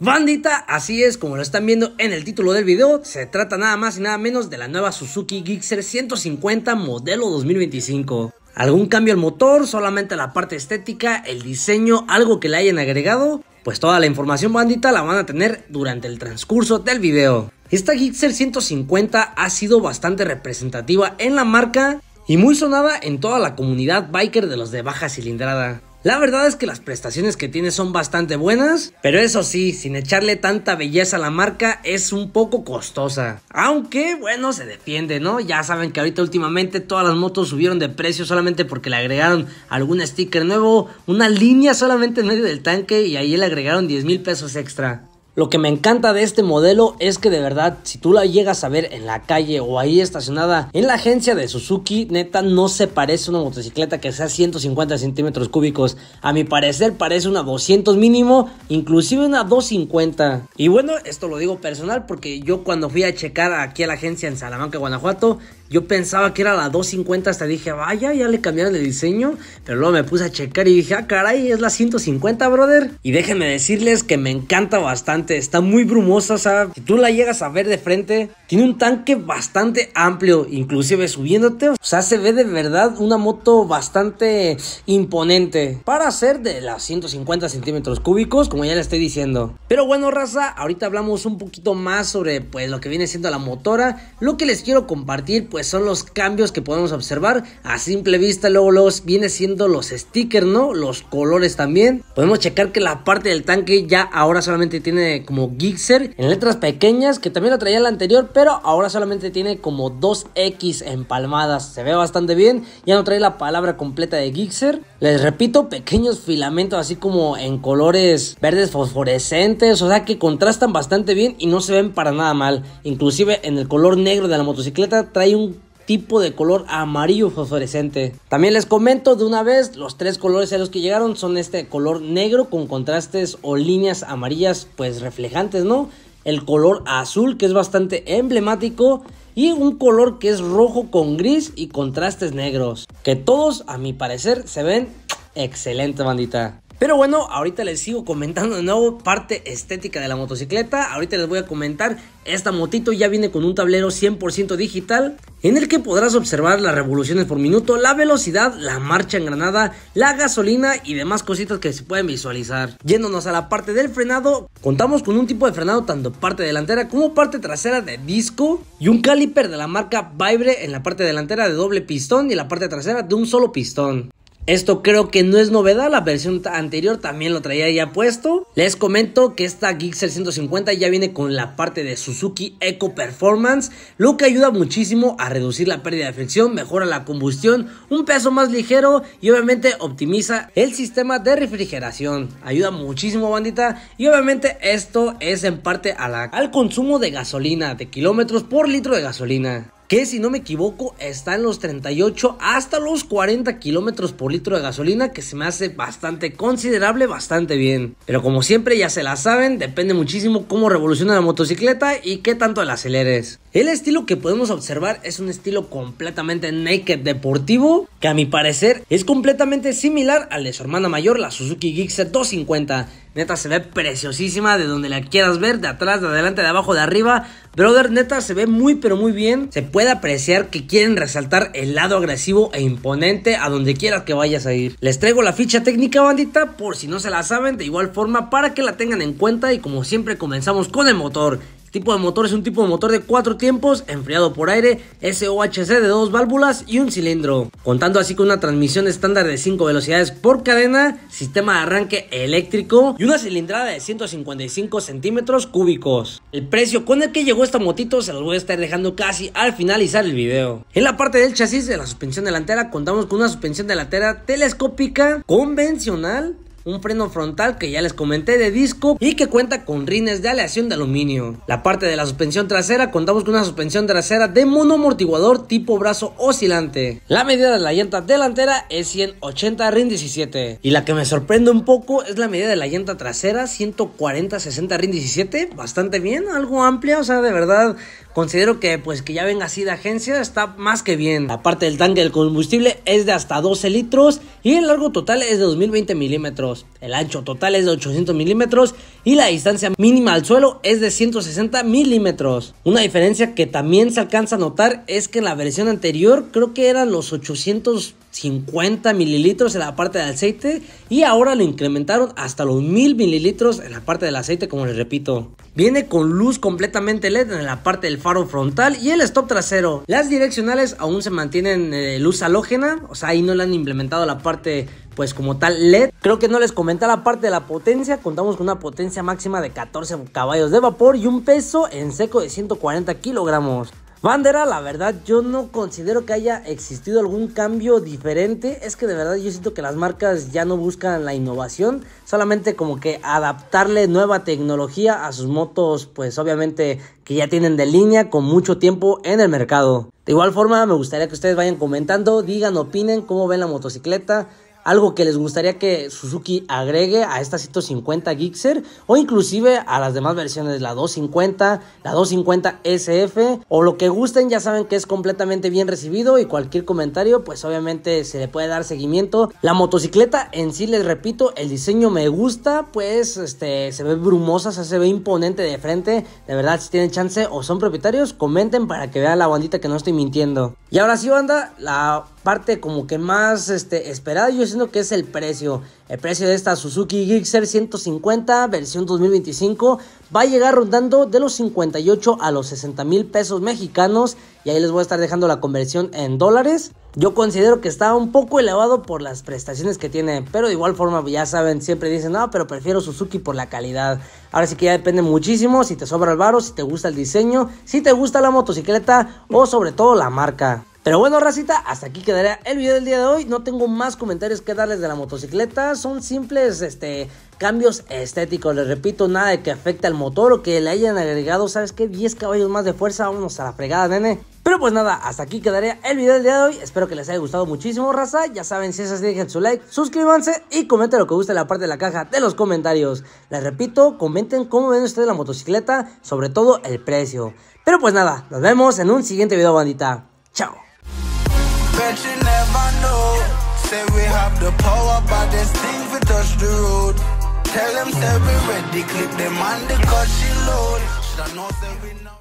Bandita, así es como lo están viendo en el título del video, se trata nada más y nada menos de la nueva Suzuki Gixxer 150 modelo 2025. ¿Algún cambio al motor? ¿Solamente la parte estética? ¿El diseño? ¿Algo que le hayan agregado? Pues toda la información bandita la van a tener durante el transcurso del video. Esta Gixxer 150 ha sido bastante representativa en la marca y muy sonada en toda la comunidad biker de los de baja cilindrada. La verdad es que las prestaciones que tiene son bastante buenas, pero eso sí, sin echarle tanta belleza a la marca es un poco costosa. Aunque, bueno, se defiende, ¿no? Ya saben que ahorita últimamente todas las motos subieron de precio solamente porque le agregaron algún sticker nuevo, una línea solamente en medio del tanque y ahí le agregaron 10 mil pesos extra. Lo que me encanta de este modelo es que de verdad, si tú la llegas a ver en la calle o ahí estacionada en la agencia de Suzuki, neta no se parece a una motocicleta que sea 150 centímetros cúbicos. A mi parecer parece una 200 mínimo, inclusive una 250. Y bueno, esto lo digo personal porque yo cuando fui a checar aquí a la agencia en Salamanca, Guanajuato, yo pensaba que era la 250 hasta dije, vaya, ya le cambiaron el diseño. Pero luego me puse a checar y dije, ah, caray, es la 150, brother. Y déjenme decirles que me encanta bastante está muy brumosa, o sea, si tú la llegas a ver de frente, tiene un tanque bastante amplio, inclusive subiéndote, o sea, se ve de verdad una moto bastante imponente para ser de las 150 centímetros cúbicos, como ya le estoy diciendo. Pero bueno, raza, ahorita hablamos un poquito más sobre pues lo que viene siendo la motora, lo que les quiero compartir pues son los cambios que podemos observar a simple vista, luego los viene siendo los stickers, ¿no? Los colores también. Podemos checar que la parte del tanque ya ahora solamente tiene como Gixer en letras pequeñas, que también lo traía la anterior, pero ahora solamente tiene como 2X empalmadas. Se ve bastante bien, ya no trae la palabra completa de Gixer. Les repito, pequeños filamentos así como en colores verdes fosforescentes, o sea que contrastan bastante bien y no se ven para nada mal. Inclusive en el color negro de la motocicleta trae un tipo de color amarillo fosforescente. También les comento de una vez, los tres colores a los que llegaron son este color negro con contrastes o líneas amarillas pues reflejantes, ¿no? El color azul que es bastante emblemático y un color que es rojo con gris y contrastes negros, que todos a mi parecer se ven excelente bandita. Pero bueno, ahorita les sigo comentando de nuevo parte estética de la motocicleta. Ahorita les voy a comentar, esta motito ya viene con un tablero 100% digital en el que podrás observar las revoluciones por minuto, la velocidad, la marcha en granada, la gasolina y demás cositas que se pueden visualizar. Yéndonos a la parte del frenado, contamos con un tipo de frenado tanto parte delantera como parte trasera de disco y un caliper de la marca Vibre en la parte delantera de doble pistón y la parte trasera de un solo pistón. Esto creo que no es novedad, la versión anterior también lo traía ya puesto. Les comento que esta Gixxer 150 ya viene con la parte de Suzuki Eco Performance, lo que ayuda muchísimo a reducir la pérdida de fricción, mejora la combustión, un peso más ligero y obviamente optimiza el sistema de refrigeración. Ayuda muchísimo bandita y obviamente esto es en parte al consumo de gasolina, de kilómetros por litro de gasolina que si no me equivoco está en los 38 hasta los 40 kilómetros por litro de gasolina, que se me hace bastante considerable, bastante bien. Pero como siempre ya se la saben, depende muchísimo cómo revoluciona la motocicleta y qué tanto la aceleres. El estilo que podemos observar es un estilo completamente naked deportivo, que a mi parecer es completamente similar al de su hermana mayor, la Suzuki Gixxer 250 Neta, se ve preciosísima de donde la quieras ver, de atrás, de adelante, de abajo, de arriba. Brother, neta, se ve muy, pero muy bien. Se puede apreciar que quieren resaltar el lado agresivo e imponente a donde quieras que vayas a ir. Les traigo la ficha técnica, bandita, por si no se la saben, de igual forma, para que la tengan en cuenta. Y como siempre, comenzamos con el motor tipo de motor es un tipo de motor de cuatro tiempos, enfriado por aire, SOHC de dos válvulas y un cilindro. Contando así con una transmisión estándar de 5 velocidades por cadena, sistema de arranque eléctrico y una cilindrada de 155 centímetros cúbicos. El precio con el que llegó esta motito se los voy a estar dejando casi al finalizar el video. En la parte del chasis de la suspensión delantera contamos con una suspensión delantera telescópica convencional un freno frontal que ya les comenté de disco y que cuenta con rines de aleación de aluminio. La parte de la suspensión trasera contamos con una suspensión trasera de amortiguador tipo brazo oscilante. La medida de la llanta delantera es 180 RIN 17 y la que me sorprende un poco es la medida de la llanta trasera 140 60 RIN 17, bastante bien, algo amplia, o sea, de verdad Considero que pues que ya venga así de agencia está más que bien. La parte del tanque del combustible es de hasta 12 litros y el largo total es de 2020 milímetros. El ancho total es de 800 milímetros y la distancia mínima al suelo es de 160 milímetros. Una diferencia que también se alcanza a notar es que en la versión anterior creo que eran los 800 50 mililitros en la parte del aceite y ahora lo incrementaron hasta los 1000 mililitros en la parte del aceite como les repito. Viene con luz completamente LED en la parte del faro frontal y el stop trasero. Las direccionales aún se mantienen eh, luz halógena, o sea ahí no le han implementado la parte pues como tal LED. Creo que no les comenté la parte de la potencia, contamos con una potencia máxima de 14 caballos de vapor y un peso en seco de 140 kilogramos. Bandera, la verdad, yo no considero que haya existido algún cambio diferente. Es que de verdad yo siento que las marcas ya no buscan la innovación, solamente como que adaptarle nueva tecnología a sus motos, pues obviamente que ya tienen de línea con mucho tiempo en el mercado. De igual forma, me gustaría que ustedes vayan comentando, digan, opinen cómo ven la motocicleta algo que les gustaría que Suzuki agregue a esta 150 Gixxer o inclusive a las demás versiones, la 250, la 250 SF o lo que gusten, ya saben que es completamente bien recibido y cualquier comentario pues obviamente se le puede dar seguimiento. La motocicleta en sí les repito, el diseño me gusta, pues este se ve brumosa, se ve imponente de frente, de verdad si tienen chance o son propietarios, comenten para que vean la bandita que no estoy mintiendo. Y ahora sí banda, la parte como que más este, esperada yo siento que es el precio. El precio de esta Suzuki Gixxer 150 versión 2025 va a llegar rondando de los 58 a los 60 mil pesos mexicanos y ahí les voy a estar dejando la conversión en dólares. Yo considero que está un poco elevado por las prestaciones que tiene, pero de igual forma ya saben, siempre dicen, no, pero prefiero Suzuki por la calidad. Ahora sí que ya depende muchísimo si te sobra el varo, si te gusta el diseño, si te gusta la motocicleta o sobre todo la marca. Pero bueno, racita, hasta aquí quedaría el video del día de hoy. No tengo más comentarios que darles de la motocicleta. Son simples este, cambios estéticos. Les repito, nada que afecte al motor o que le hayan agregado, ¿sabes qué? 10 caballos más de fuerza. Vámonos a la fregada, nene. Pero pues nada, hasta aquí quedaría el video del día de hoy. Espero que les haya gustado muchísimo, raza. Ya saben, si es así, dejen su like, suscríbanse y comenten lo que guste en la parte de la caja de los comentarios. Les repito, comenten cómo ven ustedes la motocicleta, sobre todo el precio. Pero pues nada, nos vemos en un siguiente video, bandita. Chao. bet you never know. Say we have the power, but this thing we touch the road. Tell them say we ready, click them on the cut she load. Should I know say we know.